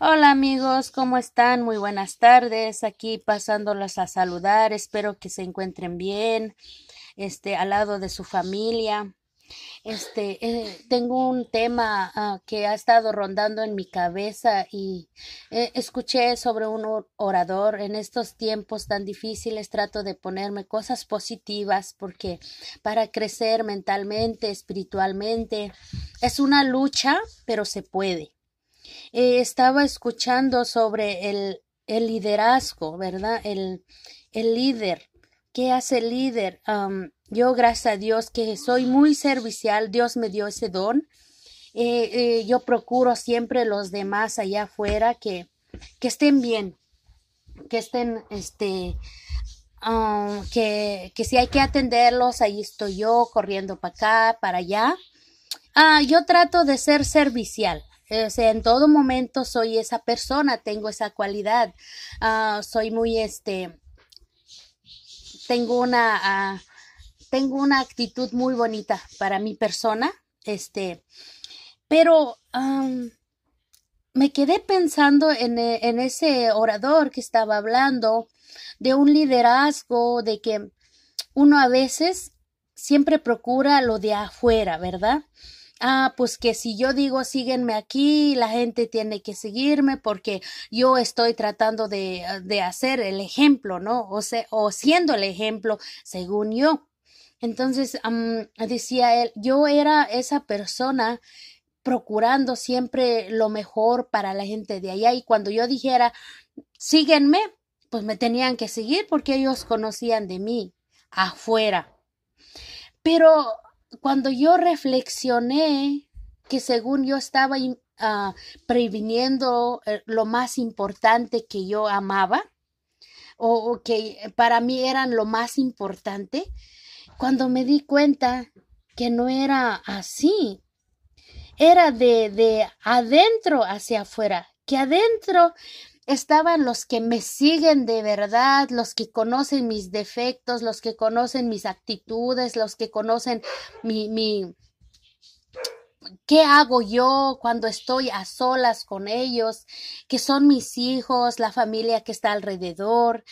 Hola amigos, ¿cómo están? Muy buenas tardes. Aquí pasándolas a saludar. Espero que se encuentren bien, este, al lado de su familia. Este, eh, tengo un tema ah, que ha estado rondando en mi cabeza y eh, escuché sobre un orador en estos tiempos tan difíciles. Trato de ponerme cosas positivas porque para crecer mentalmente, espiritualmente, es una lucha, pero se puede. Eh, estaba escuchando sobre el, liderazgo, ¿verdad? El, líder. ¿Qué hace el líder? yo, gracias a Dios, que soy muy servicial, Dios me dio ese don. Eh, eh, yo procuro siempre los demás allá afuera que, que estén bien, que estén, este, ah, que, que, si hay que atenderlos, ahí estoy yo corriendo para acá, para allá. Ah, yo trato de ser servicial, o sea, en todo momento soy esa persona, tengo esa cualidad. Ah, soy muy, este, tengo una, ah, tengo una actitud muy bonita para mi persona. Este, pero me quedé pensando en, e, en ese orador que estaba hablando de un liderazgo, de que uno a veces siempre procura lo de afuera, ¿verdad? ah, pues que si yo digo síguenme aquí, la gente tiene que seguirme porque yo estoy tratando de, ah, de hacer el ejemplo, ¿no? O, o siendo el ejemplo, según yo. Entonces, decía él, yo era esa persona procurando siempre lo mejor para la gente de allá y cuando yo dijera, síguenme, pues me tenían que seguir porque ellos conocían de mí afuera. Pero cuando yo reflexioné que según yo estaba ah, previniendo eh, lo más importante que yo amaba o, que para mí eran lo más importante, cuando me di cuenta que no era así, era de, de adentro hacia afuera, que adentro estaban los que me siguen de verdad, los que conocen mis defectos, los que conocen mis actitudes, los que conocen mi, mi ¿Qué hago yo cuando estoy a solas con ellos? Que son mis hijos, la familia que está alrededor.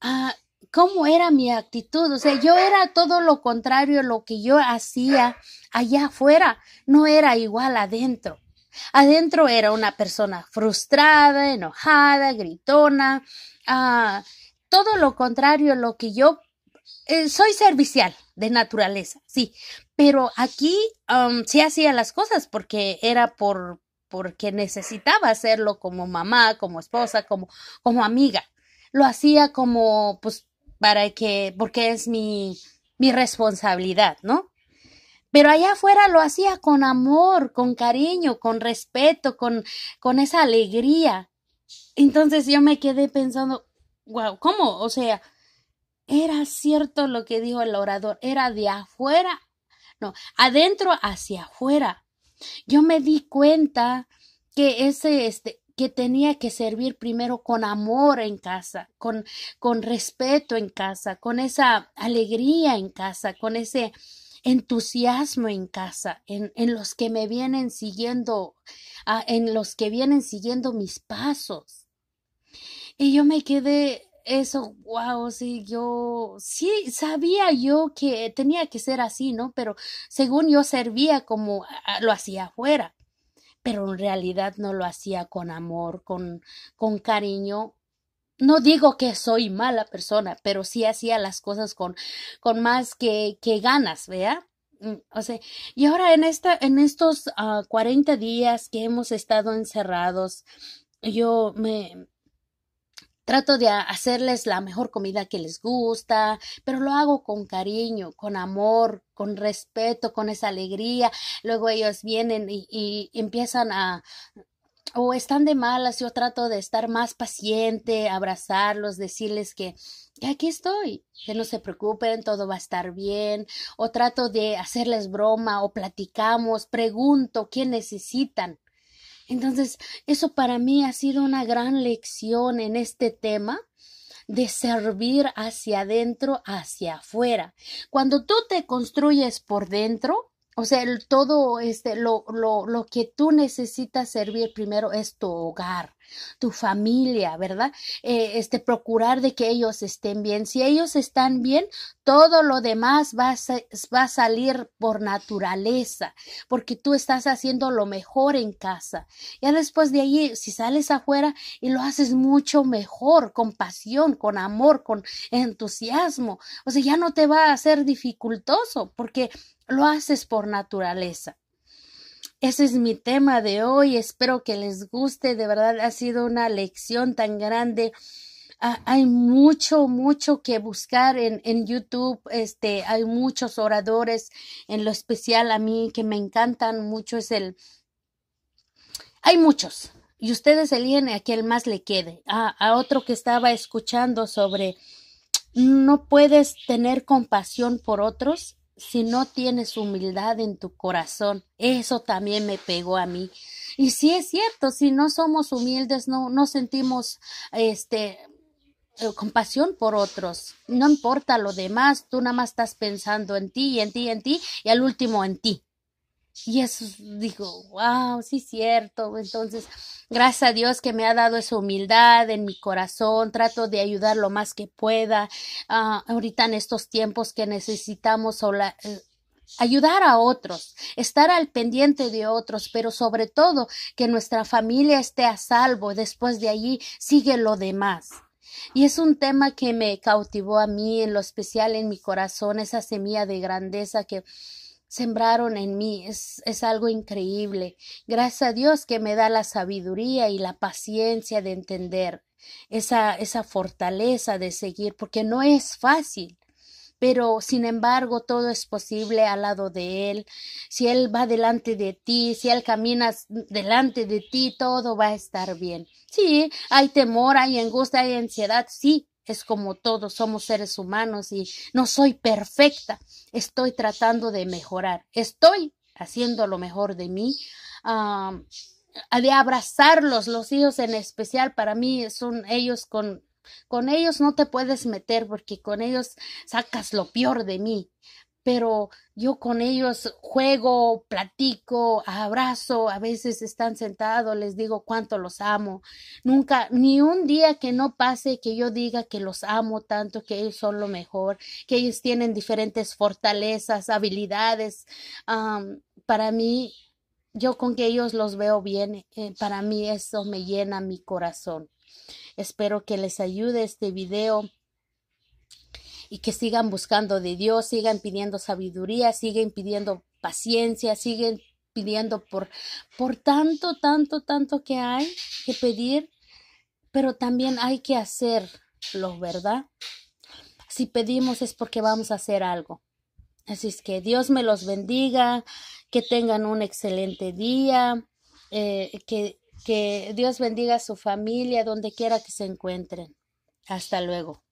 Ah, ¿Cómo era mi actitud? O sea, yo era todo lo contrario a lo que yo hacía allá afuera. No era igual adentro. Adentro era una persona frustrada, enojada, gritona, ah, todo lo contrario, lo que yo eh, soy servicial de naturaleza, sí, pero aquí um, sí hacía las cosas porque era por porque necesitaba hacerlo como mamá, como esposa, como como amiga. Lo hacía como pues para que porque es mi mi responsabilidad, ¿no? Pero allá afuera lo hacía con amor, con cariño, con respeto, con, con esa alegría. Entonces yo me quedé pensando, wow, ¿cómo? O sea, era cierto lo que dijo el orador, era de afuera, no, adentro hacia afuera. Yo me di cuenta que ese, este, que tenía que servir primero con amor en casa, con, con respeto en casa, con esa alegría en casa, con ese, entusiasmo en casa, en, los que me vienen siguiendo, ah, en los que vienen siguiendo mis pasos. Y yo me quedé eso, wow, sí, yo, sí, sabía yo que tenía que ser así, ¿no? Pero según yo servía como ah, lo hacía afuera, pero en realidad no lo hacía con amor, con, con cariño, no digo que soy mala persona, pero sí hacía las cosas con, con más que, que ganas, ¿vea? Mm, o sea, y ahora en, esta, en estos 40 ah, días que hemos estado encerrados, yo me, Trato de hacerles la mejor comida que les gusta, pero lo hago con cariño, con amor, con respeto, con esa alegría. Luego ellos vienen y empiezan a, o están de malas, yo trato de estar más paciente, abrazarlos, decirles que, aquí estoy, que no se preocupen, todo va a estar bien, o trato de hacerles broma o platicamos, pregunto qué necesitan. Entonces, eso para mí ha sido una gran lección en este tema de servir hacia adentro, hacia afuera. Cuando tú te construyes por dentro, o sea, el, todo este, lo, lo, lo, que tú necesitas servir primero es tu hogar, tu familia, ¿verdad? Eh, este, procurar de que ellos estén bien. Si ellos están bien, todo lo demás va a, salir por naturaleza, porque tú estás haciendo lo mejor en casa. Ya después de ahí, si sales afuera y lo haces mucho mejor, con pasión, con amor, con entusiasmo, o sea, ya no te va a ser dificultoso, porque lo haces por naturaleza. Ese es mi tema de hoy. Espero que les guste. De verdad ha sido una lección tan grande Ah, hay mucho, mucho que buscar en, en, YouTube. Este, hay muchos oradores, en lo especial a mí que me encantan mucho es el... Hay muchos. Y ustedes eligen a quien más le quede. a otro que estaba escuchando sobre no puedes tener compasión por otros si no tienes humildad en tu corazón. Eso también me pegó a mí. Y sí es cierto, si no somos humildes, no, no sentimos este eh, compasión por otros. No importa lo demás, tú nada más estás pensando en ti, en ti, en ti y al último en ti. Y eso digo, wow, sí cierto. Entonces, gracias a Dios que me ha dado esa humildad en mi corazón, trato de ayudar lo más que pueda. Ah, ahorita en estos tiempos que necesitamos eh, ayudar a otros, estar al pendiente de otros, pero sobre todo que nuestra familia esté a salvo. Después de allí sigue lo demás. Y es un tema que me cautivó a mí, en lo especial en mi corazón, esa semilla de grandeza que sembraron en mí. Es, es, algo increíble. Gracias a Dios que me da la sabiduría y la paciencia de entender esa, esa fortaleza de seguir, porque no es fácil pero sin embargo todo es posible al lado de Él. Si Él va delante de ti, si Él camina mm, delante de ti, todo va a estar bien. Sí, hay temor, hay angustia, hay ansiedad, sí. Es como todos somos seres humanos y no soy perfecta. Estoy tratando de mejorar. Estoy haciendo lo mejor de mí. de abrazarlos, los hijos en especial para mí son ellos con con ellos no te puedes meter porque con ellos sacas lo peor de mí. Pero yo con ellos juego, platico, abrazo, a veces están sentados, les digo cuánto los amo. Nunca, ni un día que no pase que yo diga que los amo tanto, que ellos son lo mejor, que ellos tienen diferentes fortalezas, habilidades. para mí, yo con que ellos los veo bien, eh, para mí eso me llena mi corazón. Espero que les ayude este video y que sigan buscando de Dios, sigan pidiendo sabiduría, siguen pidiendo paciencia, siguen pidiendo por, por tanto, tanto, tanto que hay que pedir, pero también hay que hacerlo, ¿verdad? Si pedimos es porque vamos a hacer algo. Así es que Dios me los bendiga, que tengan un excelente día, eh, que que Dios bendiga a su familia donde quiera que se encuentren. Hasta luego.